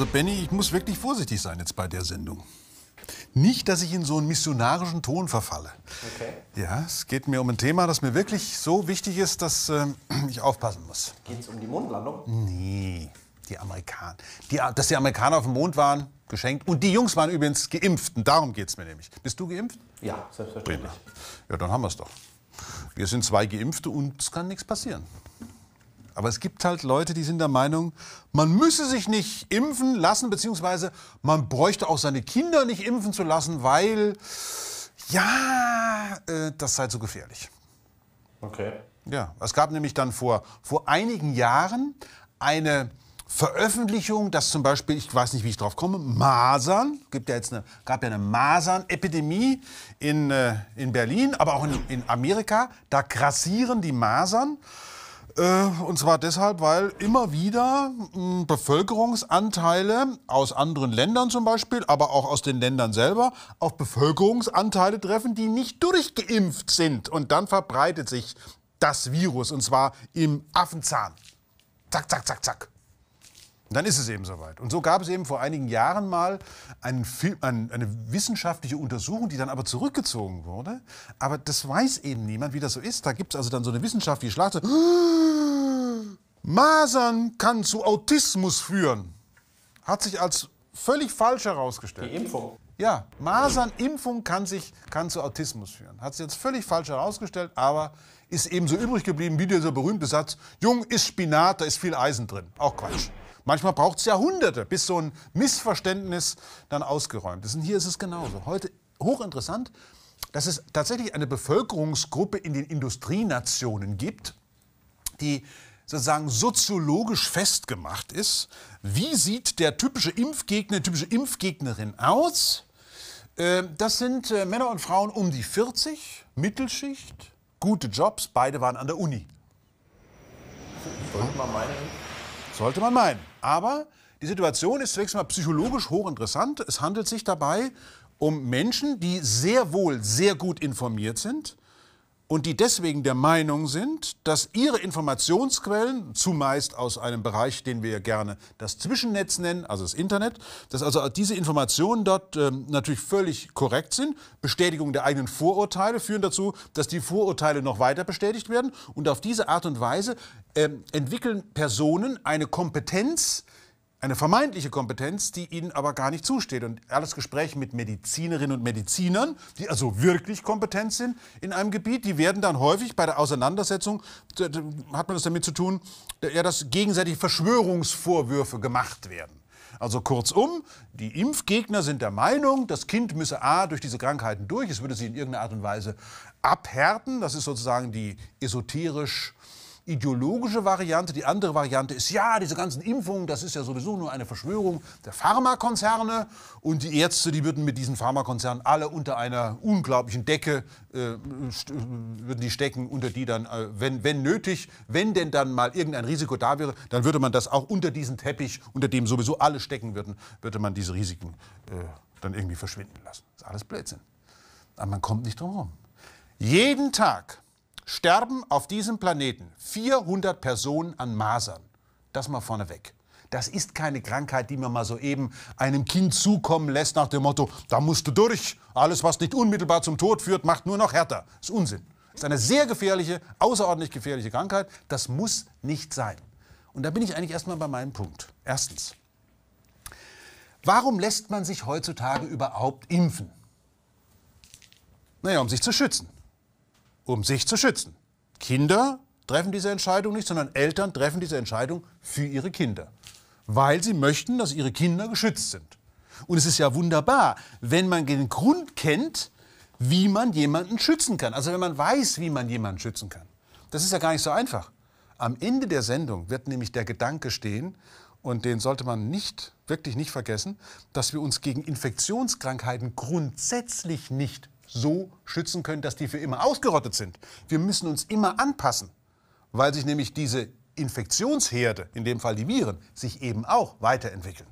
Also Benny, ich muss wirklich vorsichtig sein jetzt bei der Sendung. Nicht, dass ich in so einen missionarischen Ton verfalle. Okay. Ja, es geht mir um ein Thema, das mir wirklich so wichtig ist, dass äh, ich aufpassen muss. Geht es um die Mondlandung? Nee, die Amerikaner. Die, dass die Amerikaner auf dem Mond waren, geschenkt. Und die Jungs waren übrigens geimpft. Und darum geht es mir nämlich. Bist du geimpft? Ja, selbstverständlich. Prima. Ja, dann haben wir es doch. Wir sind zwei Geimpfte und es kann nichts passieren. Aber es gibt halt Leute, die sind der Meinung, man müsse sich nicht impfen lassen, beziehungsweise man bräuchte auch seine Kinder nicht impfen zu lassen, weil ja, äh, das sei zu gefährlich. Okay. Ja, es gab nämlich dann vor, vor einigen Jahren eine Veröffentlichung, dass zum Beispiel, ich weiß nicht, wie ich drauf komme, Masern, gibt ja jetzt eine, gab ja eine Masern-Epidemie in, äh, in Berlin, aber auch in, in Amerika, da krassieren die Masern. Äh, und zwar deshalb, weil immer wieder hm, Bevölkerungsanteile aus anderen Ländern zum Beispiel, aber auch aus den Ländern selber, auf Bevölkerungsanteile treffen, die nicht durchgeimpft sind. Und dann verbreitet sich das Virus, und zwar im Affenzahn. Zack, zack, zack, zack dann ist es eben soweit. Und so gab es eben vor einigen Jahren mal einen, eine wissenschaftliche Untersuchung, die dann aber zurückgezogen wurde. Aber das weiß eben niemand, wie das so ist. Da gibt es also dann so eine wissenschaftliche Schlacht. Masern kann zu Autismus führen. Hat sich als völlig falsch herausgestellt. Die Impfung. Ja, Masernimpfung kann, sich, kann zu Autismus führen. Hat sich jetzt völlig falsch herausgestellt, aber ist eben so übrig geblieben wie dieser berühmte Satz, Jung ist Spinat, da ist viel Eisen drin. Auch Quatsch. Manchmal braucht es Jahrhunderte, bis so ein Missverständnis dann ausgeräumt ist. Und hier ist es genauso. Heute hochinteressant, dass es tatsächlich eine Bevölkerungsgruppe in den Industrienationen gibt, die sozusagen soziologisch festgemacht ist. Wie sieht der typische Impfgegner, typische Impfgegnerin aus? Ähm, das sind äh, Männer und Frauen um die 40, Mittelschicht, gute Jobs, beide waren an der Uni. Sollte man meinen. Sollte man meinen. Aber die Situation ist zunächst mal psychologisch hochinteressant. Es handelt sich dabei um Menschen, die sehr wohl sehr gut informiert sind, und die deswegen der Meinung sind, dass ihre Informationsquellen, zumeist aus einem Bereich, den wir gerne das Zwischennetz nennen, also das Internet, dass also diese Informationen dort ähm, natürlich völlig korrekt sind. Bestätigung der eigenen Vorurteile führen dazu, dass die Vorurteile noch weiter bestätigt werden. Und auf diese Art und Weise ähm, entwickeln Personen eine Kompetenz, eine vermeintliche Kompetenz, die ihnen aber gar nicht zusteht. Und alles Gespräch mit Medizinerinnen und Medizinern, die also wirklich kompetent sind in einem Gebiet, die werden dann häufig bei der Auseinandersetzung, hat man das damit zu tun, ja, dass gegenseitig Verschwörungsvorwürfe gemacht werden. Also kurzum, die Impfgegner sind der Meinung, das Kind müsse A durch diese Krankheiten durch, es würde sie in irgendeiner Art und Weise abhärten. Das ist sozusagen die esoterisch ideologische Variante. Die andere Variante ist, ja, diese ganzen Impfungen, das ist ja sowieso nur eine Verschwörung der Pharmakonzerne. Und die Ärzte, die würden mit diesen Pharmakonzernen alle unter einer unglaublichen Decke, äh, würden die stecken, unter die dann, äh, wenn, wenn nötig, wenn denn dann mal irgendein Risiko da wäre, dann würde man das auch unter diesen Teppich, unter dem sowieso alle stecken würden, würde man diese Risiken äh, dann irgendwie verschwinden lassen. Das ist alles Blödsinn. Aber man kommt nicht drum herum. Jeden Tag sterben auf diesem Planeten 400 Personen an Masern. Das mal vorneweg. Das ist keine Krankheit, die man mal soeben einem Kind zukommen lässt nach dem Motto, da musst du durch. Alles, was nicht unmittelbar zum Tod führt, macht nur noch härter. Das ist Unsinn. Das ist eine sehr gefährliche, außerordentlich gefährliche Krankheit. Das muss nicht sein. Und da bin ich eigentlich erstmal bei meinem Punkt. Erstens, warum lässt man sich heutzutage überhaupt impfen? Naja, um sich zu schützen um sich zu schützen. Kinder treffen diese Entscheidung nicht, sondern Eltern treffen diese Entscheidung für ihre Kinder, weil sie möchten, dass ihre Kinder geschützt sind. Und es ist ja wunderbar, wenn man den Grund kennt, wie man jemanden schützen kann. Also wenn man weiß, wie man jemanden schützen kann. Das ist ja gar nicht so einfach. Am Ende der Sendung wird nämlich der Gedanke stehen, und den sollte man nicht, wirklich nicht vergessen, dass wir uns gegen Infektionskrankheiten grundsätzlich nicht so schützen können, dass die für immer ausgerottet sind. Wir müssen uns immer anpassen, weil sich nämlich diese Infektionsherde, in dem Fall die Viren, sich eben auch weiterentwickeln.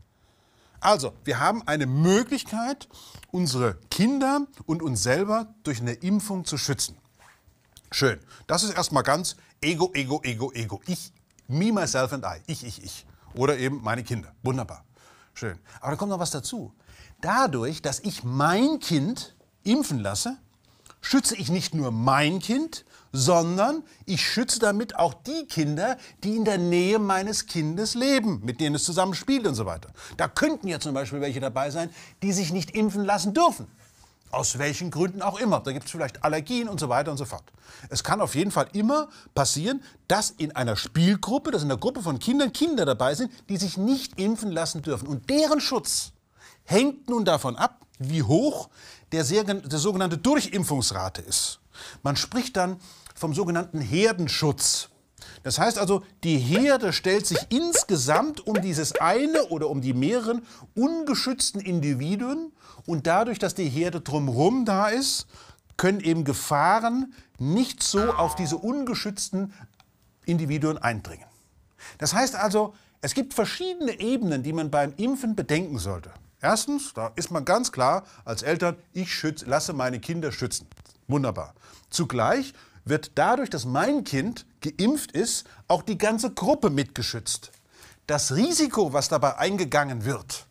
Also, wir haben eine Möglichkeit, unsere Kinder und uns selber durch eine Impfung zu schützen. Schön. Das ist erstmal ganz Ego, Ego, Ego, Ego. Ich, me, myself and I. Ich, ich, ich. Oder eben meine Kinder. Wunderbar. Schön. Aber da kommt noch was dazu. Dadurch, dass ich mein Kind impfen lasse, schütze ich nicht nur mein Kind, sondern ich schütze damit auch die Kinder, die in der Nähe meines Kindes leben, mit denen es zusammen spielt und so weiter. Da könnten ja zum Beispiel welche dabei sein, die sich nicht impfen lassen dürfen. Aus welchen Gründen auch immer. Da gibt es vielleicht Allergien und so weiter und so fort. Es kann auf jeden Fall immer passieren, dass in einer Spielgruppe, dass in einer Gruppe von Kindern Kinder dabei sind, die sich nicht impfen lassen dürfen. Und deren Schutz hängt nun davon ab, wie hoch der, sehr, der sogenannte Durchimpfungsrate ist. Man spricht dann vom sogenannten Herdenschutz. Das heißt also, die Herde stellt sich insgesamt um dieses eine oder um die mehreren ungeschützten Individuen und dadurch, dass die Herde drumherum da ist, können eben Gefahren nicht so auf diese ungeschützten Individuen eindringen. Das heißt also, es gibt verschiedene Ebenen, die man beim Impfen bedenken sollte. Erstens, da ist man ganz klar als Eltern, ich schütze, lasse meine Kinder schützen. Wunderbar. Zugleich wird dadurch, dass mein Kind geimpft ist, auch die ganze Gruppe mitgeschützt. Das Risiko, was dabei eingegangen wird,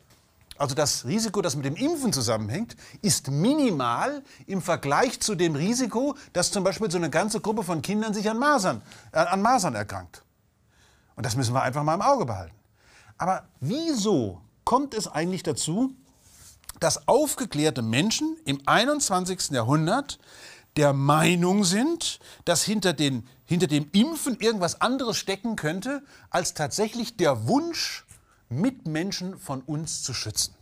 also das Risiko, das mit dem Impfen zusammenhängt, ist minimal im Vergleich zu dem Risiko, dass zum Beispiel so eine ganze Gruppe von Kindern sich an Masern, äh, an Masern erkrankt. Und das müssen wir einfach mal im Auge behalten. Aber wieso kommt es eigentlich dazu, dass aufgeklärte Menschen im 21. Jahrhundert der Meinung sind, dass hinter, den, hinter dem Impfen irgendwas anderes stecken könnte, als tatsächlich der Wunsch, Mitmenschen von uns zu schützen.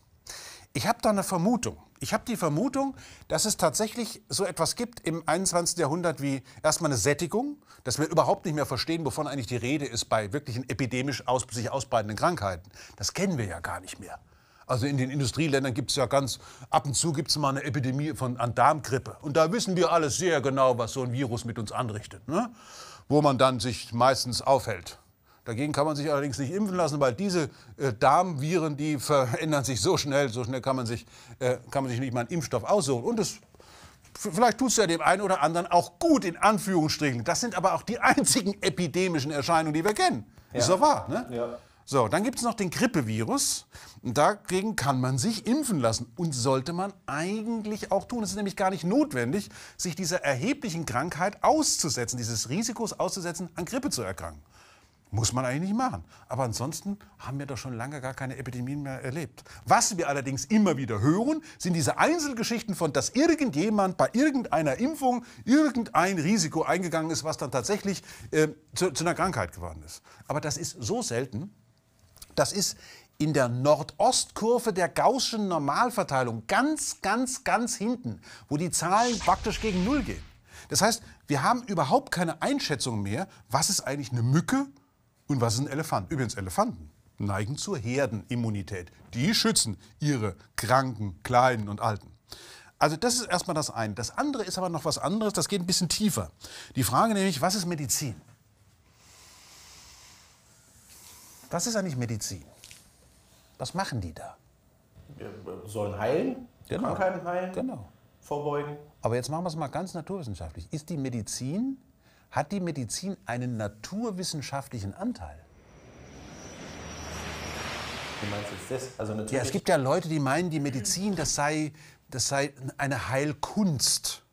Ich habe da eine Vermutung. Ich habe die Vermutung, dass es tatsächlich so etwas gibt im 21. Jahrhundert wie erstmal eine Sättigung, dass wir überhaupt nicht mehr verstehen, wovon eigentlich die Rede ist bei wirklichen epidemisch aus, sich ausbreitenden Krankheiten. Das kennen wir ja gar nicht mehr. Also in den Industrieländern gibt es ja ganz, ab und zu gibt es mal eine Epidemie von an Darmgrippe. Und da wissen wir alles sehr genau, was so ein Virus mit uns anrichtet, ne? wo man dann sich meistens aufhält. Dagegen kann man sich allerdings nicht impfen lassen, weil diese äh, Darmviren, die verändern sich so schnell, so schnell kann man sich, äh, kann man sich nicht mal einen Impfstoff aussuchen. Und es, vielleicht tut es ja dem einen oder anderen auch gut, in Anführungsstrichen. Das sind aber auch die einzigen epidemischen Erscheinungen, die wir kennen. Ja. Ist doch wahr, ne? Ja. So, dann gibt es noch den Grippevirus. Dagegen kann man sich impfen lassen und sollte man eigentlich auch tun. Es ist nämlich gar nicht notwendig, sich dieser erheblichen Krankheit auszusetzen, dieses Risikos auszusetzen, an Grippe zu erkranken. Muss man eigentlich nicht machen. Aber ansonsten haben wir doch schon lange gar keine Epidemien mehr erlebt. Was wir allerdings immer wieder hören, sind diese Einzelgeschichten von, dass irgendjemand bei irgendeiner Impfung irgendein Risiko eingegangen ist, was dann tatsächlich äh, zu, zu einer Krankheit geworden ist. Aber das ist so selten. Das ist in der Nordostkurve der Gaußschen Normalverteilung ganz, ganz, ganz hinten, wo die Zahlen praktisch gegen Null gehen. Das heißt, wir haben überhaupt keine Einschätzung mehr, was ist eigentlich eine Mücke und was ist ein Elefant? Übrigens, Elefanten neigen zur Herdenimmunität. Die schützen ihre Kranken, Kleinen und Alten. Also das ist erstmal das eine. Das andere ist aber noch was anderes, das geht ein bisschen tiefer. Die Frage nämlich, was ist Medizin? Was ist eigentlich Medizin? Was machen die da? Wir sollen heilen, genau. Krankheiten heilen, genau. vorbeugen. Aber jetzt machen wir es mal ganz naturwissenschaftlich. Ist die Medizin hat die Medizin einen naturwissenschaftlichen Anteil? Du meinst jetzt das? Also natürlich ja, es gibt ja Leute, die meinen, die Medizin, das sei, das sei eine Heilkunst.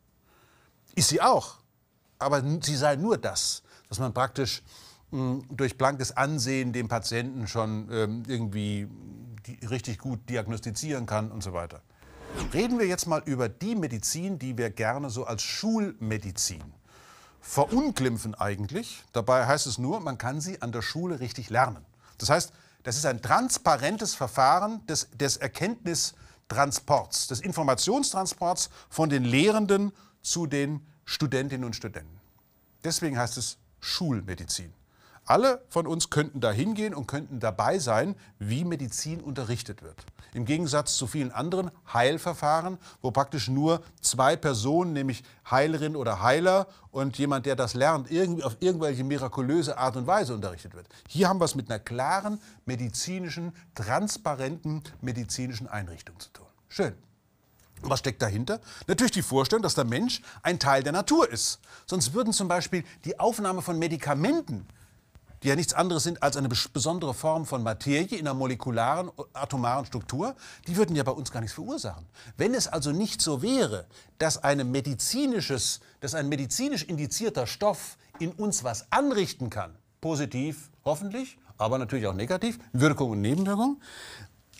Ist sie auch. Aber sie sei nur das, dass man praktisch mh, hm, durch blankes Ansehen dem Patienten schon ähm, irgendwie die, richtig gut diagnostizieren kann und so weiter. Reden wir jetzt mal über die Medizin, die wir gerne so als Schulmedizin verunglimpfen eigentlich. Dabei heißt es nur, man kann sie an der Schule richtig lernen. Das heißt, das ist ein transparentes Verfahren des, des Erkenntnistransports, des Informationstransports von den Lehrenden zu den Studentinnen und Studenten. Deswegen heißt es Schulmedizin. Alle von uns könnten da hingehen und könnten dabei sein, wie Medizin unterrichtet wird. Im Gegensatz zu vielen anderen Heilverfahren, wo praktisch nur zwei Personen, nämlich Heilerin oder Heiler und jemand, der das lernt, irgendwie auf irgendwelche mirakulöse Art und Weise unterrichtet wird. Hier haben wir es mit einer klaren, medizinischen, transparenten medizinischen Einrichtung zu tun. Schön. Was steckt dahinter? Natürlich die Vorstellung, dass der Mensch ein Teil der Natur ist. Sonst würden zum Beispiel die Aufnahme von Medikamenten die ja nichts anderes sind als eine besondere Form von Materie in einer molekularen, äh, atomaren Struktur, die würden ja bei uns gar nichts verursachen. Wenn es also nicht so wäre, dass, eine medizinisches, dass ein medizinisch indizierter Stoff in uns was anrichten kann, positiv hoffentlich, aber natürlich auch negativ, Wirkung und Nebenwirkung,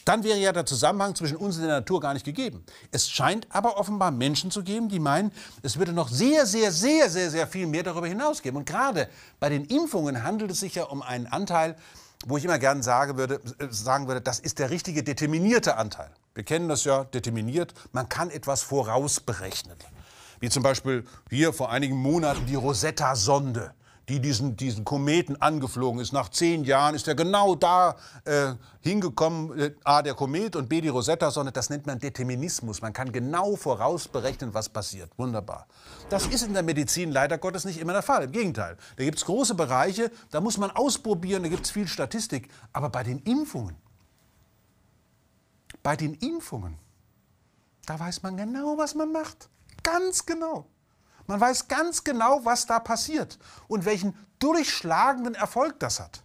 dann wäre ja der Zusammenhang zwischen uns und der Natur gar nicht gegeben. Es scheint aber offenbar Menschen zu geben, die meinen, es würde noch sehr, sehr, sehr, sehr, sehr viel mehr darüber hinaus geben. Und gerade bei den Impfungen handelt es sich ja um einen Anteil, wo ich immer gerne sagen würde, äh, sagen würde, das ist der richtige determinierte Anteil. Wir kennen das ja, determiniert. Man kann etwas vorausberechnen. Wie zum Beispiel hier vor einigen Monaten die Rosetta-Sonde die diesen, diesen Kometen angeflogen ist. Nach zehn Jahren ist er genau da äh, hingekommen, äh, A, der Komet und B, die Rosetta-Sonne. Das nennt man Determinismus. Man kann genau vorausberechnen, was passiert. Wunderbar. Das ist in der Medizin leider Gottes nicht immer der Fall. Im Gegenteil, da gibt es große Bereiche, da muss man ausprobieren, da gibt es viel Statistik. Aber bei den Impfungen, bei den Impfungen, da weiß man genau, was man macht. Ganz genau. Man weiß ganz genau, was da passiert und welchen durchschlagenden Erfolg das hat.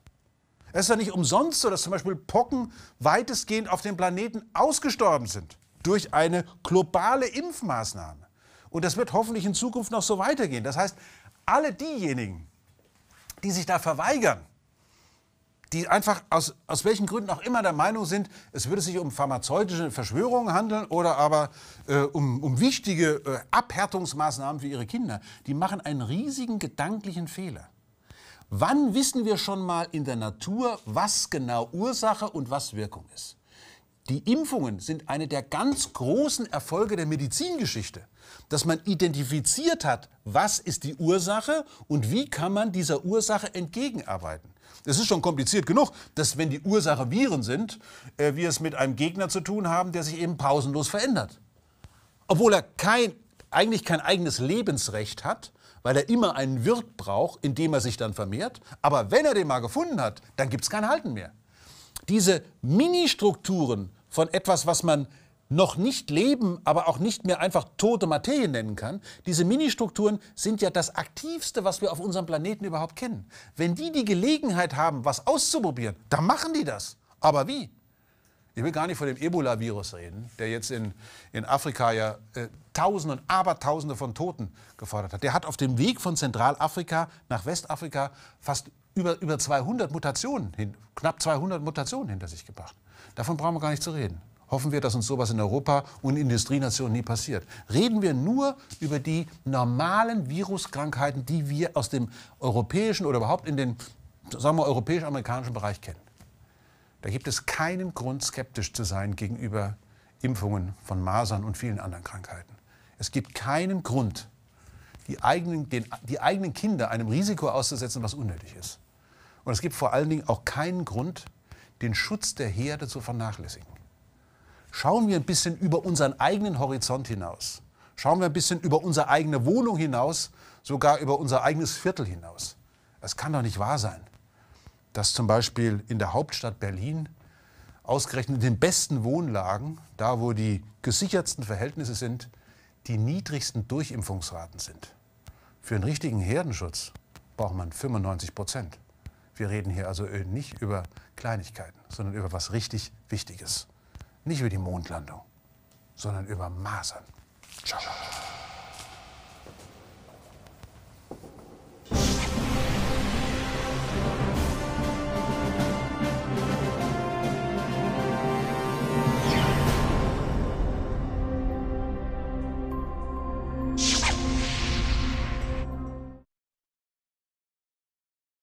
Es ist ja nicht umsonst so, dass zum Beispiel Pocken weitestgehend auf dem Planeten ausgestorben sind durch eine globale Impfmaßnahme. Und das wird hoffentlich in Zukunft noch so weitergehen. Das heißt, alle diejenigen, die sich da verweigern, die einfach aus, aus welchen Gründen auch immer der Meinung sind, es würde sich um pharmazeutische Verschwörungen handeln oder aber äh, um, um wichtige äh, Abhärtungsmaßnahmen für ihre Kinder, die machen einen riesigen gedanklichen Fehler. Wann wissen wir schon mal in der Natur, was genau Ursache und was Wirkung ist? Die Impfungen sind eine der ganz großen Erfolge der Medizingeschichte, dass man identifiziert hat, was ist die Ursache und wie kann man dieser Ursache entgegenarbeiten. Es ist schon kompliziert genug, dass wenn die Ursache Viren sind, äh, wir es mit einem Gegner zu tun haben, der sich eben pausenlos verändert. Obwohl er kein, eigentlich kein eigenes Lebensrecht hat, weil er immer einen Wirt braucht, in dem er sich dann vermehrt. Aber wenn er den mal gefunden hat, dann gibt es kein Halten mehr. Diese Ministrukturen von etwas, was man noch nicht Leben, aber auch nicht mehr einfach tote Materie nennen kann, diese Ministrukturen sind ja das Aktivste, was wir auf unserem Planeten überhaupt kennen. Wenn die die Gelegenheit haben, was auszuprobieren, dann machen die das. Aber wie? Ich will gar nicht von dem Ebola-Virus reden, der jetzt in, in Afrika ja äh, Tausende und Abertausende von Toten gefordert hat. Der hat auf dem Weg von Zentralafrika nach Westafrika fast über, über 200 Mutationen, hin, knapp 200 Mutationen hinter sich gebracht. Davon brauchen wir gar nicht zu reden hoffen wir, dass uns sowas in Europa und Industrienationen nie passiert. Reden wir nur über die normalen Viruskrankheiten, die wir aus dem europäischen oder überhaupt in den sagen wir, europäisch-amerikanischen Bereich kennen. Da gibt es keinen Grund, skeptisch zu sein gegenüber Impfungen von Masern und vielen anderen Krankheiten. Es gibt keinen Grund, die eigenen, den, die eigenen Kinder einem Risiko auszusetzen, was unnötig ist. Und es gibt vor allen Dingen auch keinen Grund, den Schutz der Herde zu vernachlässigen schauen wir ein bisschen über unseren eigenen Horizont hinaus. Schauen wir ein bisschen über unsere eigene Wohnung hinaus, sogar über unser eigenes Viertel hinaus. Es kann doch nicht wahr sein, dass zum Beispiel in der Hauptstadt Berlin ausgerechnet in den besten Wohnlagen, da wo die gesichertsten Verhältnisse sind, die niedrigsten Durchimpfungsraten sind. Für einen richtigen Herdenschutz braucht man 95 Prozent. Wir reden hier also nicht über Kleinigkeiten, sondern über was richtig Wichtiges. Nicht über die Mondlandung, sondern über Masern. Ciao.